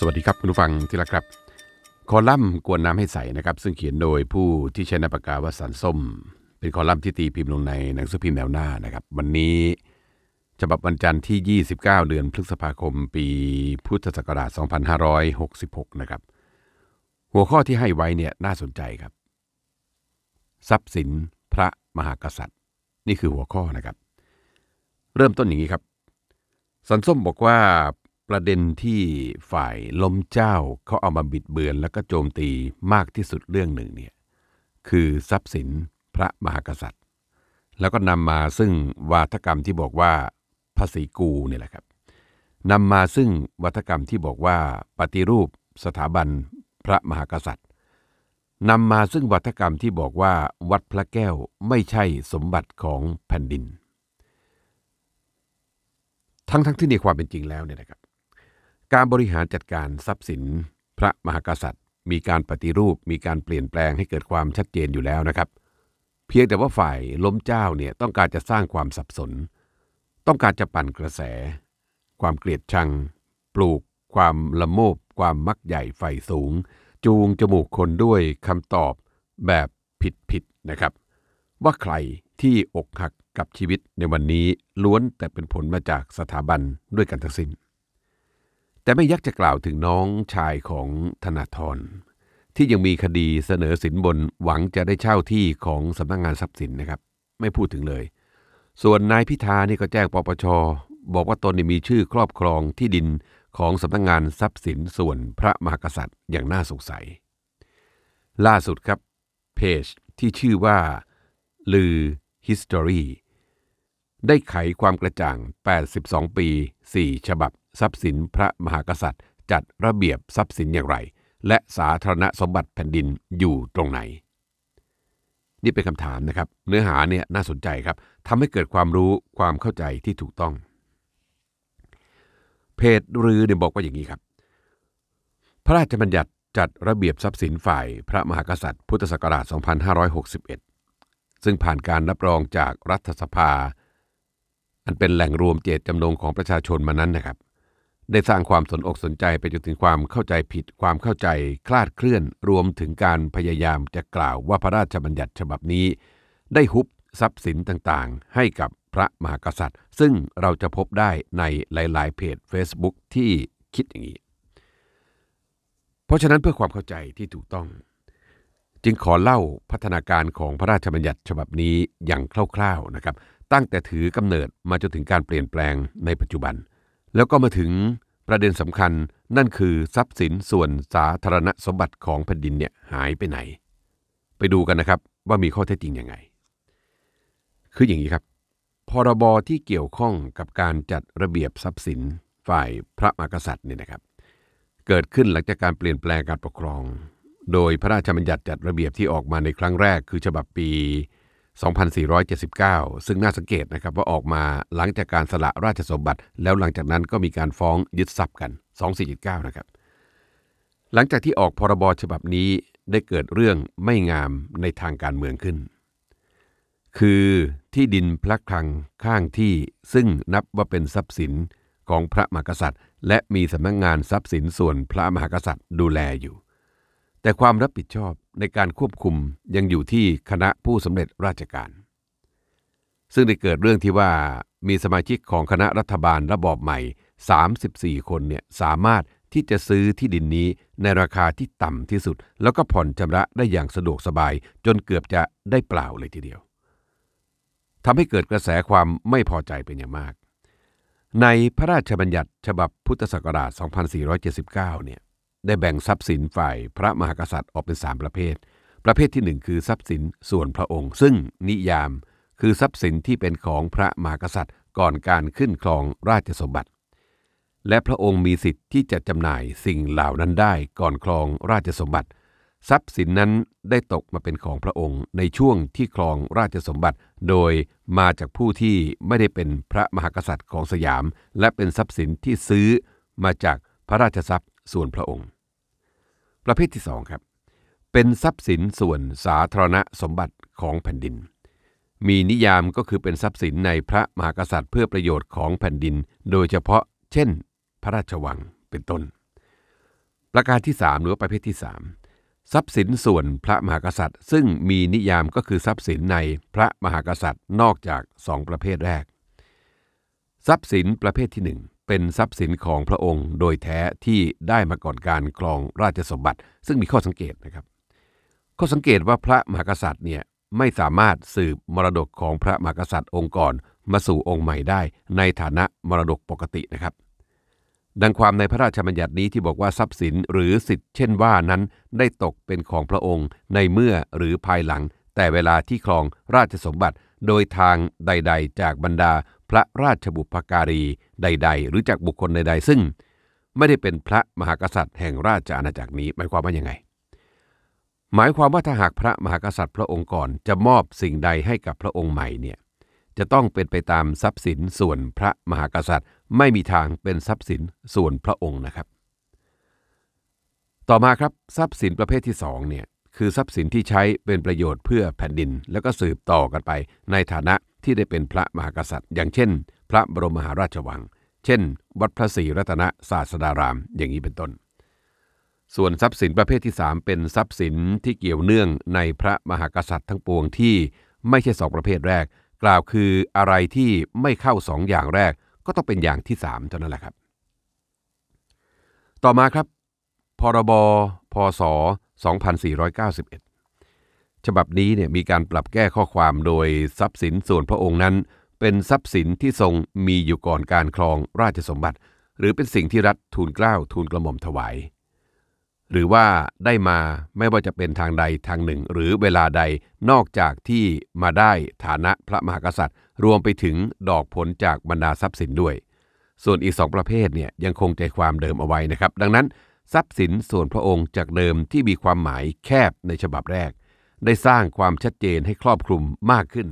สวัสดีครับคุณผู้ฟังที่รักครับ คอลัมน์กวนน้ำให้ใสนะครับ ซึ่งเขียนโดยผู้ที่ใช้นามปากกาวัสันส้มเป็นคอลัมน์ที่ตีพิมพ์ลงในหนังสือพิมพ์แนวหน้านะครับ วันนี้ฉบับวันจันทร์ที่ 29 เดือนพฤษภาคมปีพุทธศักราช2566 นะครับ หัวข้อที่ให้ไว้เนี่ยน่าสนใจครับ ทรัพย์สินพระมหากษัตริย์ นี่คือหัวข้อนะครับ เริ่มต้นอย่างนี้ครับ สันส้มบอกว่าประเด็นที่ฝ่ายล้มเจ้าเขาเอามาบิดเบือนแล้วก็โจมตีมากที่สุดเรื่องหนึ่งเนี่ยคือทรัพย์สินพระมหากษัตริย์ แล้วก็นำมาซึ่งวาทกรรมที่บอกว่าภาษีกูเนี่ยแหละครับนำมาซึ่งวัฒกรรมที่บอกว่าปฏิรูปสถาบันพระมหากษัตริย์นำมาซึ่งวัฒกรรมที่บอกว่าวัดพระแก้วไม่ใช่สมบัติของแผ่นดิน ทั้งๆทที่ในความเป็นจริงแล้วเนี่ยนะครับการบริหารจัดการทรัพย์สิน พระมหากษัตริย์ มีการปฏิรูปมีการเปลี่ยนแปลงให้เกิดความชัดเจนอยู่แล้วนะครับ เพียงแต่ว่าฝ่ายล้มเจ้าเนี่ยต้องการจะสร้างความสับสน ต้องการจะปั่นกระแส ความเกลียดชัง ปลูก ความละโมบ ความมักใหญ่ไฟสูง จูงจมูกคนด้วยคำตอบแบบผิดๆนะครับ ว่าใครที่อกหักกับชีวิตในวันนี้ล้วนแต่เป็นผลมาจากสถาบันด้วยกันทั้งสิ้นแต่ไม่ยักจะกล่าวถึงน้องชายของธนาธรที่ยังมีคดีเสนอสินบนหวังจะได้เช่าที่ของสำนักงงานทรัพย์สินนะครับ ไม่พูดถึงเลย ส่วนนายพิธานี่ก็แจ้งปปชบอกว่าตนมีชื่อครอบครองที่ดินของสำนักงงานทรัพย์สินส่วนพระมหากษัตริย์อย่างน่าสงสัยล่าสุดครับเพจที่ชื่อว่า ลือ History ได้ไขความกระจ่าง 82 ปี 4 ฉบับทรัพย์สินพระมหากษัตริย์จัดระเบียบทรัพย์สินอย่างไร และสาธารณสมบัติแผ่นดินอยู่ตรงไหน นี่เป็นคำถามนะครับ เนื้อหาเนี่ยน่าสนใจครับทำให้เกิดความรู้ความเข้าใจที่ถูกต้อง เพจรือเนี่ยบอกว่าอย่างนี้ครับ พระราชบัญญัติจัดระเบียบทรัพย์สินฝ่าย พระมหากษัตริย์พุทธศักราช2561ซึ่งผ่านการรับรองจากรัฐสภา อันเป็นแหล่งรวมเจตจำนงของประชาชนมานั้นนะครับได้สร้างความสนอกสนใจไปจนถึงความเข้าใจผิดความเข้าใจคลาดเคลื่อนรวมถึงการพยายามจะกล่าวว่าพระราชบัญญัติฉบับนี้ ได้ฮุบทรัพย์สินต่างๆ ให้กับพระมหากษัตริย์ ซึ่งเราจะพบได้ในหลาย ๆ เพจ Facebook ที่คิดอย่างนี้เพราะฉะนั้นเพื่อความเข้าใจที่ถูกต้อง จึงขอเล่าพัฒนาการของพระราชบัญญัติฉบับนี้อย่างคร่าวๆนะครับตั้งแต่ถือกำเนิดมาจนถึงการเปลี่ยนแปลงในปัจจุบันแล้วก็มาถึงประเด็นสำคัญนั่นคือทรัพย์สินส่วนสาธารณสมบัติของแผ่นดินเนี่ยหายไปไหน ไปดูกันนะครับว่ามีข้อเท็จจริงยังไง คืออย่างนี้ครับพรบรที่เกี่ยวข้องกับการจัดระเบียบทรัพย์สินฝ่ายพระมหากษัตริย์เนี่ยนะครับ เกิดขึ้นหลังจากการเปลี่ยนแปลงการปกครอง โดยพระราชบัญญัติจัดระเบียบที่ออกมาในครั้งแรกคือฉบับปี2479 ซึ่ง น่าสังเกตนะครับว่าออกมาหลังจากการสละราชสมบัติ แล้วหลังจากนั้นก็มีการฟ้องยึดทรัพย์กัน 2479 นะครับ หลังจากที่ออกพรบฉบับนี้ได้เกิดเรื่องไม่งามในทางการเมืองขึ้น คือที่ดินพระคลังข้างที่ซึ่งนับว่าเป็นทรัพย์สินของพระมหากษัตริย์ และมีสำนักงงานทรัพย์สินส่วนพระมหากษัตริย์ ดูแลอยู่แต่ความรับผิดชอบในการควบคุมยังอยู่ที่คณะผู้สำเร็จราชการ ซึ่งได้เกิดเรื่องที่ว่ามีสมาชิกของคณะรัฐบาลระบอบใหม่ 34 คนเนี่ยสามารถที่จะซื้อที่ดินนี้ในราคาที่ต่ำที่สุด แล้วก็ผ่อนชำระได้อย่างสะดวกสบายจนเกือบจะได้เปล่าเลยทีเดียว ทำให้เกิดกระแสความไม่พอใจเป็นอย่างมาก ในพระราชบัญญัติ ฉบับพุทธศักราช2479เนี่ยได้แบ่งทรัพย์สินฝ่ายพระมหากษัตริย์ออกเป็น 3 ประเภท ประเภทที่ 1 คือ ทรัพย์สินส่วนพระองค์ ซึ่งนิยามคือทรัพย์สินที่เป็นของพระมหากษัตริย์ ก่อนการขึ้นครองราชสมบัติ และพระองค์มีสิทธิ์ที่จะจำหน่ายสิ่งเหล่านั้นได้ก่อนครองราชสมบัติ ทรัพย์สินนั้นได้ตกมาเป็นของพระองค์ในช่วงที่ครองราชสมบัติ โดยมาจากผู้ที่ไม่ได้เป็นพระมหากษัตริย์ของสยาม และเป็นทรัพย์สินที่ซื้อมาจากพระราชทรัพย์ส่วนพระองค์ ประเภทที่2ครับเป็นทรัพย์สินส่วนสาธารณสมบัติของแผ่นดิน มีนิยามก็คือเป็นทรัพย์สินในพระมหากษัตริย์ เพื่อประโยชน์ของแผ่นดิน โดยเฉพาะเช่นพระราชวังเป็นต้น ประการที่ 3 หรือประเภทที่ 3 ทรัพย์สินส่วนพระมหากษัตริย์ ซึ่งมีนิยามก็คือทรัพย์สินในพระมหากษัตริย์นอกจาก2ประเภทแรก ทรัพย์สินประเภทที่ 1เป็นทรัพย์สินของพระองค์โดยแท้ที่ได้มาก่อนการครองราชสมบัติ ซึ่งมีข้อสังเกตนะครับ ข้อสังเกตว่าพระมหากษัตริย์เนี่ยไม่สามารถสืบมรดกของพระมหากษัตริย์องค์ก่อนมาสู่องค์ใหม่ได้ ในฐานะมรดกปกตินะครับ ดังความในพระราชบัญญัตินี้ที่บอกว่าทรัพย์สิน หรือสิทธิ์เช่นว่านั้นได้ตกเป็นของพระองค์ในเมื่อหรือภายหลัง แต่เวลาที่ครองราชสมบัติ โดยทางใดๆ จากบรรดาพระราชบุพการีใด ๆ หรือจากบุคคลใดๆซึ่งไม่ได้เป็นพระมหากษัตริย์แห่งราชอาณาจักรนี้ หมายความว่า ยังไง หมายความว่าถ้าหากพระมหากษัตริย์พระองค์ก่อน จะมอบสิ่งใดให้กับพระองค์ใหม่เนี่ยจะต้องเป็นไปตามทรัพย์สินส่วนพระมหากษัตริย์ ไม่มีทางเป็นทรัพย์สินส่วนพระองค์นะครับ ต่อมาครับทรัพย์สินประเภทที่2เนี่ยคือทรัพย์สินที่ใช้เป็นประโยชน์เพื่อแผ่นดินแล้วก็สืบต่อกันไปในฐานะที่ได้เป็นพระมหากษัตริย์ อย่างเช่น พระบรมมหาราชวัง เช่น วัดพระศรีรัตนศาสดารามอย่างนี้เป็นต้น ส่วนทรัพย์สินประเภทที่3เป็นทรัพย์สินที่เกี่ยวเนื่องในพระมหากษัตริย์ทั้งปวงที่ไม่ใช่สองประเภทแรก กล่าวคืออะไรที่ไม่เข้าสองอย่างแรก ก็ต้องเป็นอย่างที่3เท่านั้นแหละครับ ต่อมาครับพรบพศ2491ฉบับนี้เนี่ยมีการปรับแก้ข้อความโดยทรัพย์สินส่วนพระองค์นั้น เป็นทรัพย์สินที่ทรงมีอยู่ก่อนการครองราชสมบัติ หรือเป็นสิ่งที่รัฐทูลเกล้าทูลกระหม่อมถวายหรือว่าได้มาไม่ว่าจะเป็นทางใดทางหนึ่งหรือเวลาใดนอกจากที่มาได้ฐานะพระมหากษัตริย์ รวมไปถึงดอกผลจากบรรดาทรัพย์สินด้วย ส่วนอีกสองประเภทเนี่ยยังคงใจความเดิมเอาไว้นะครับดังนั้น ทรัพย์สินส่วนพระองค์จากเดิมที่มีความหมายแคบในฉบับแรกได้สร้างความชัดเจนให้ครอบคลุมมากขึ้น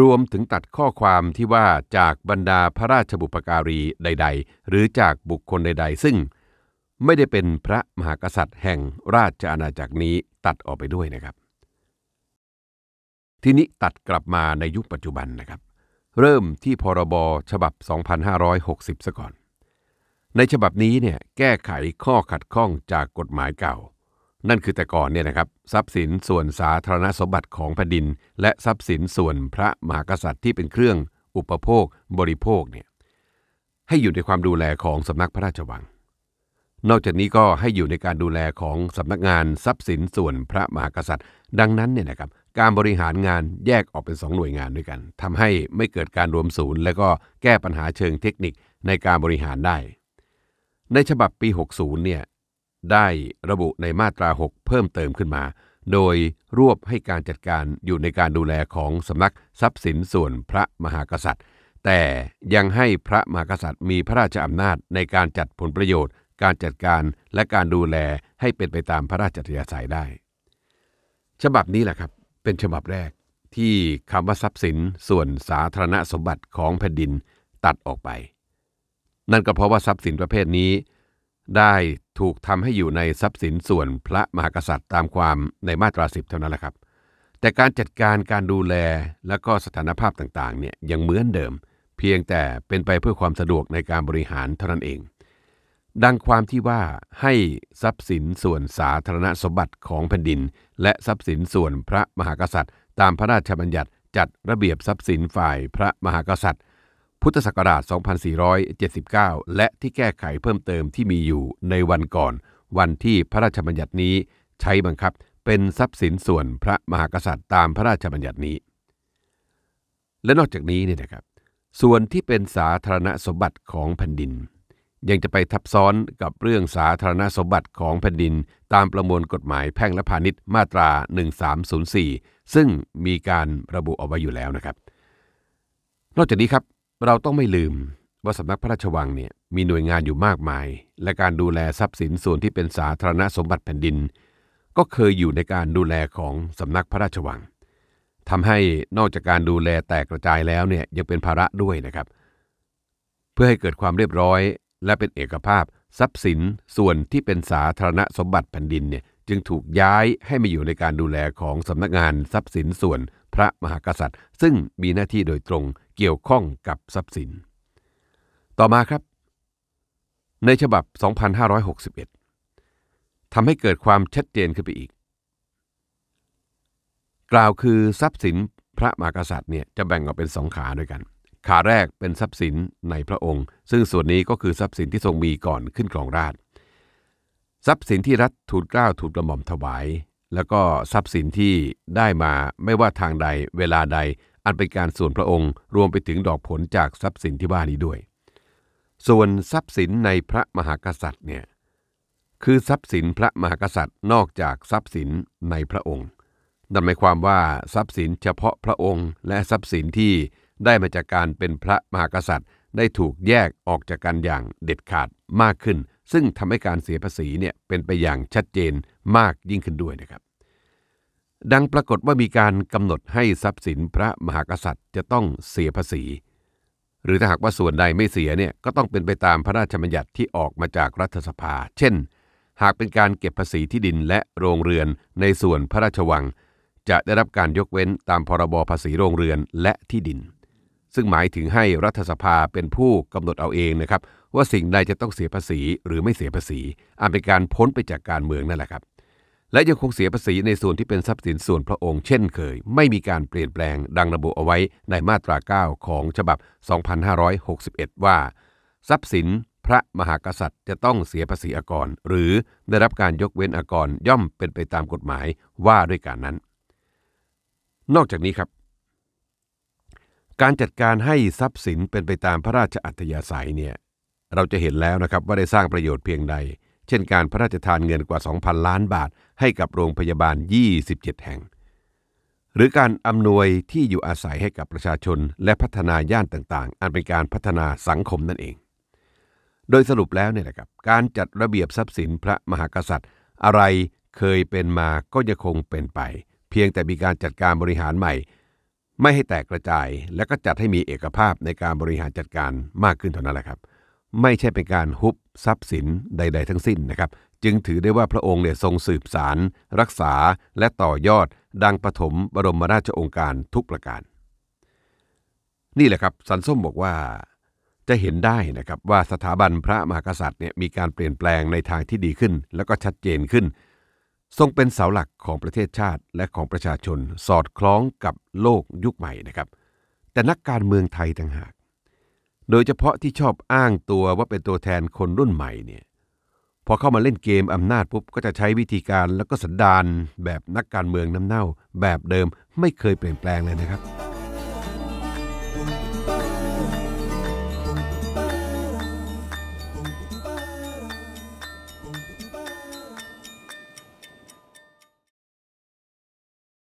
รวมถึงตัดข้อความที่ว่าจากบรรดาพระราชบุปการีใด ๆ หรือจากบุคคลใดๆ ซึ่งไม่ได้เป็นพระมหากษัตริย์แห่งราชอาณาจักรนี้ตัดออกไปด้วยนะครับ ทีนี้ตัดกลับมาในยุคปัจจุบันนะครับ เริ่มที่พรบฉบับ 2560ซะก่อน ในฉบับนี้เนี่ยแก้ไขข้อขัดข้องจากกฎหมายเก่านั่นคือแต่ก่อนเนี่ยนะครับทรัพย์สินส่วนสาธารณสมบัติของแผ่นดิน และทรัพย์สินส่วนพระมหากษัตริย์ที่เป็นเครื่องอุปโภคบริโภคเนี่ยให้อยู่ในความดูแลของสำนักพระราชวัง นอกจากนี้ก็ให้อยู่ในการดูแลของสำนักงานทรัพย์สินส่วนพระมหากษัตริย์ ดังนั้นเนี่ยนะครับการบริหารงานแยกออกเป็น 2 หน่วยงานด้วยกัน ทำให้ไม่เกิดการรวมศูนย์ และก็แก้ปัญหาเชิงเทคนิคในการบริหารได้ ในฉบับปี60เนี่ยได้ระบุในมาตรา6เพิ่มเติมขึ้นมา โดยรวบให้การจัดการอยู่ในการดูแลของสำนักทรัพย์สินส่วนพระมหากษัตริย์ แต่ยังให้พระมหากษัตริย์มีพระราชอำนาจในการจัดผลประโยชน์ การจัดการและการดูแลให้เป็นไปตามพระราชธยาศัยได้ ฉบับนี้แหละครับเป็นฉบับแรกที่คำว่าทรัพย์สินส่วนสาธารณสมบัติของแผ่นดินตัดออกไป นั่นก็เพราะว่าทรัพย์สินประเภทนี้ได้ถูกทำให้อยู่ในทรัพย์สินส่วนพระมหากษัตริย์ตามความในมาตราสิบเท่านั้นแหละครับ แต่การจัดการการดูแลและก็สถานภาพต่างๆเนี่ยยังเหมือนเดิม เพียงแต่เป็นไปเพื่อความสะดวกในการบริหารเท่านั้นเอง ดังความที่ว่าให้ทรัพย์สินส่วนสาธารณสมบัติของแผ่นดิน และทรัพย์สินส่วนพระมหากษัตริย์ ตามพระราชบัญญัติจัดระเบียบทรัพย์สินฝ่ายพระมหากษัตริย์พุทธศักราช 2479 และที่แก้ไขเพิ่มเติมที่มีอยู่ในวันก่อน วันที่พระราชบัญญัตินี้ใช้บังคับเป็นทรัพย์สินส่วนพระมหากษัตริย์ตามพระราชบัญญัตินี้ และนอกจากนี้เนี่ยนะครับ ส่วนที่เป็นสาธารณสมบัติของแผ่นดิน ยังจะไปทับซ้อนกับเรื่องสาธารณสมบัติของแผ่นดินตามประมวลกฎหมายแพ่งและพาณิชย์มาตรา 1304 ซึ่งมีการระบุเอาไว้อยู่แล้วนะครับ นอกจากนี้ครับเราต้องไม่ลืมว่าสำนักพระราชวังเนี่ยมีหน่วยงานอยู่มากมาย และการดูแลทรัพย์สินส่วนที่เป็นสาธารณสมบัติแผ่นดิน ก็เคยอยู่ในการดูแลของสำนักพระราชวังทำให้นอกจากการดูแลแตกกระจายแล้วเนี่ยยังเป็นภาระด้วยนะครับ เพื่อให้เกิดความเรียบร้อย และเป็นเอกภาพทรัพย์สินส่วนที่เป็นสาธารณสมบัติแผ่นดินเนี่ยจึงถูกย้ายให้มาอยู่ในการดูแลของสำนักงานทรัพย์สินส่วนระมหากษัตริย์ซึ่งมีหน้าที่โดยตรงเกี่ยวข้องกับทรัพย์สิน ต่อมาครับในฉบับ 2561ทำให้เกิดความชัดเจนขึ้นไปอีก กล่าวคือทรัพย์สินพระมหากษัตริย์เนี่ยจะแบ่งออกเป็นสองขาด้วยกัน ขาแรกเป็นทรัพย์สินในพระองค์ ซึ่งส่วนนี้ก็คือทรัพย์สินที่ทรงมีก่อนขึ้นครองราชทรัพย์สินที่รัฐทูลเกล้าทูลกระหม่อมถวายแล้วก็ทรัพย์สินที่ได้มาไม่ว่าทางใดเวลาใดอันเป็นการส่วนพระองค์รวมไปถึงดอกผลจากทรัพย์สินที่ว่านี้ด้วย ส่วนทรัพย์สินในพระมหากษัตริย์เนี่ยคือ ทรัพย์สินพระมหากษัตริย์นอกจากทรัพย์สินในพระองค์นั่นหมายความว่าทรัพย์สินเฉพาะพระองค์ และทรัพย์สินที่ได้มาจากการเป็นพระมหากษัตริย์ ได้ถูกแยกออกจากกันอย่างเด็ดขาดมากขึ้นซึ่งทำให้การเสียภาษีเนี่ยเป็นไปอย่างชัดเจนมากยิ่งขึ้นด้วยนะครับ ดังปรากฏว่ามีการกำหนดให้ทรัพย์สินพระมหากษัตริย์จะต้องเสียภาษี หรือถ้าหากว่าส่วนใดไม่เสียเนี่ยก็ต้องเป็นไปตามพระราชบัญญัติที่ออกมาจากรัฐสภา เช่น หากเป็นการเก็บภาษีที่ดินและโรงเรือนในส่วนพระราชวัง จะได้รับการยกเว้นตามพรบภาษีโรงเรือนและที่ดิน ซึ่งหมายถึงให้รัฐสภาเป็นผู้กำหนดเอาเองนะครับว่าสิ่งใดจะต้องเสียภาษีหรือไม่เสียภาษีอันเป็นการพ้นไปจากการเมืองนั่นแหละครับ และยังคงเสียภาษีในส่วนที่เป็นทรัพย์สินส่วนพระองค์เช่นเคย ไม่มีการเปลี่ยนแปลงดังระบุเอาไว้ในมาตรา 9ของฉบับ2561 ว่า ทรัพย์สินพระมหากษัตริย์จะต้องเสียภาษีอากร หรือได้รับการยกเว้นอากรย่อมเป็นไปตามกฎหมายว่าด้วยการนั้น นอกจากนี้ครับ การจัดการให้ทรัพย์สินเป็นไปตามพระราชอัธยาศัยเนี่ยเราจะเห็นแล้วนะครับว่าได้สร้างประโยชน์เพียงใด เช่นการพระราชทานเงินกว่า 2,000 ล้านบาทให้กับโรงพยาบาล 27 แห่ง หรือการอำนวยที่อยู่อาศัยให้กับประชาชน และพัฒนาย่านต่าง ๆ อันเป็นการพัฒนาสังคมนั่นเอง โดยสรุปแล้วเนี่ยแหละครับ การจัดระเบียบทรัพย์สินพระมหากษัตริย์ อะไรเคยเป็นมาก็จะคงเป็นไป เพียงแต่มีการจัดการบริหารใหม่ ไม่ให้แตกกระจายและก็จัดให้มีเอกภาพในการบริหารจัดการมากขึ้นเท่านั้นแหละครับไม่ใช่เป็นการฮุบทรัพย์สินใด ๆ ทั้งสิ้นนะครับจึงถือได้ว่าพระองค์เนี่ยทรงสืบสาร รักษาและต่อยอดดังปฐมบรมราชองค์การทุกประการ นี่แหละครับ สันส้มบอกว่าจะเห็นได้นะครับว่าสถาบันพระมหากษัตริย์เนี่ยมีการเปลี่ยนแปลงในทางที่ดีขึ้น แล้วก็ชัดเจนขึ้น ทรงเป็นเสาหลักของประเทศชาติและของประชาชนสอดคล้องกับโลกยุคใหม่นะครับ แต่นักการเมืองไทยต่างหากโดยเฉพาะที่ชอบอ้างตัวว่าเป็นตัวแทนคนรุ่นใหม่เนี่ยพอเข้ามาเล่นเกมอำนาจปุ๊บก็จะใช้วิธีการแล้วก็สันดานแบบนักการเมืองน้ำเน่า แบบเดิมไม่เคยเปลี่ยนแปลงเลยนะครับ